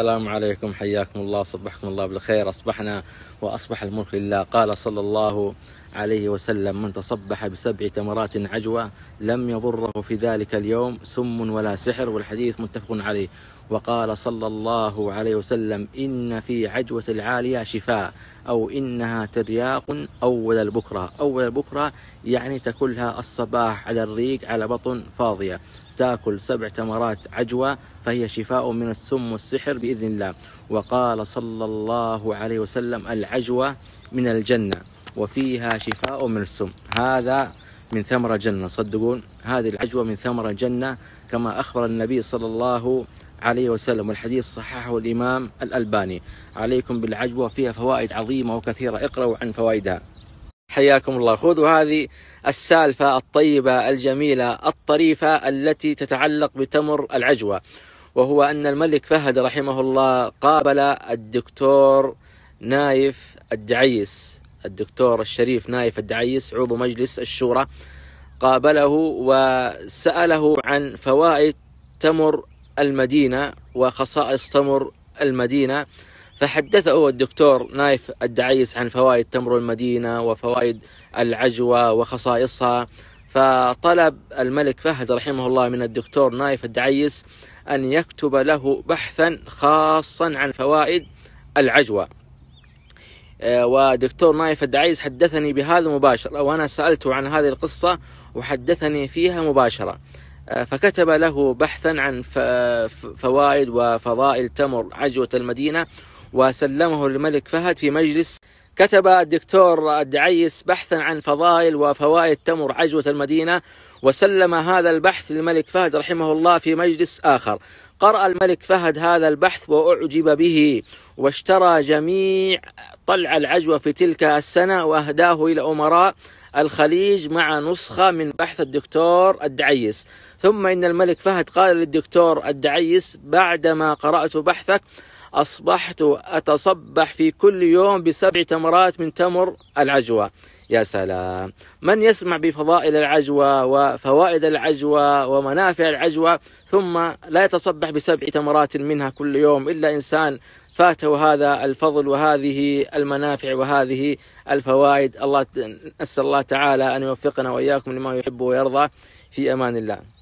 السلام عليكم حياكم الله صبحكم الله بالخير أصبحنا وأصبح الملك لله قال صلى الله عليه وسلم من تصبح بسبع تمرات عجوة لم يضره في ذلك اليوم سم ولا سحر والحديث متفق عليه وقال صلى الله عليه وسلم إن في عجوة العالية شفاء أو إنها ترياق أول البكرة أول البكرة يعني تكلها الصباح على الريق على بطن فاضية تاكل سبع تمرات عجوة فهي شفاء من السم والسحر بإذن الله وقال صلى الله عليه وسلم العجوة من الجنة وفيها شفاء من السم هذا من ثمرة جنة صدقون هذه العجوة من ثمرة جنة كما أخبر النبي صلى الله عليه وسلم والحديث صححه الإمام الألباني عليكم بالعجوة فيها فوائد عظيمة وكثيرة اقرأوا عن فوائدها حياكم الله خذوا هذه السالفة الطيبة الجميلة الطريفة التي تتعلق بتمر العجوة وهو أن الملك فهد رحمه الله قابل الدكتور نايف الدعيس الدكتور الشريف نايف الدعيس عضو مجلس الشورى قابله وسأله عن فوائد تمر المدينة وخصائص تمر المدينة فحدثه الدكتور نايف الدعيس عن فوائد تمر المدينة وفوائد العجوة وخصائصها فطلب الملك فهد رحمه الله من الدكتور نايف الدعيس أن يكتب له بحثا خاصا عن فوائد العجوة آه، ودكتور نايف الدعيز حدثني بهذا مباشرة وأنا سألته عن هذه القصة وحدثني فيها مباشرة آه، فكتب له بحثا عن فوائد وفضائل تمر عجوة المدينة وسلمه للملك فهد في مجلس كتب الدكتور الدعيس بحثا عن فضائل وفوائد تمر عجوة المدينة وسلم هذا البحث للملك فهد رحمه الله في مجلس آخر قرأ الملك فهد هذا البحث وأعجب به واشترى جميع طلع العجوة في تلك السنة وأهداه إلى أمراء الخليج مع نسخة من بحث الدكتور الدعيس ثم إن الملك فهد قال للدكتور الدعيس بعدما قرأت بحثك أصبحت أتصبح في كل يوم بسبع تمرات من تمر العجوة يا سلام من يسمع بفضائل العجوى وفوائد العجوى ومنافع العجوى ثم لا يتصبح بسبع تمرات منها كل يوم إلا إنسان فاته هذا الفضل وهذه المنافع وهذه الفوائد الله نسأل الله تعالى أن يوفقنا وإياكم لما يحب ويرضى في أمان الله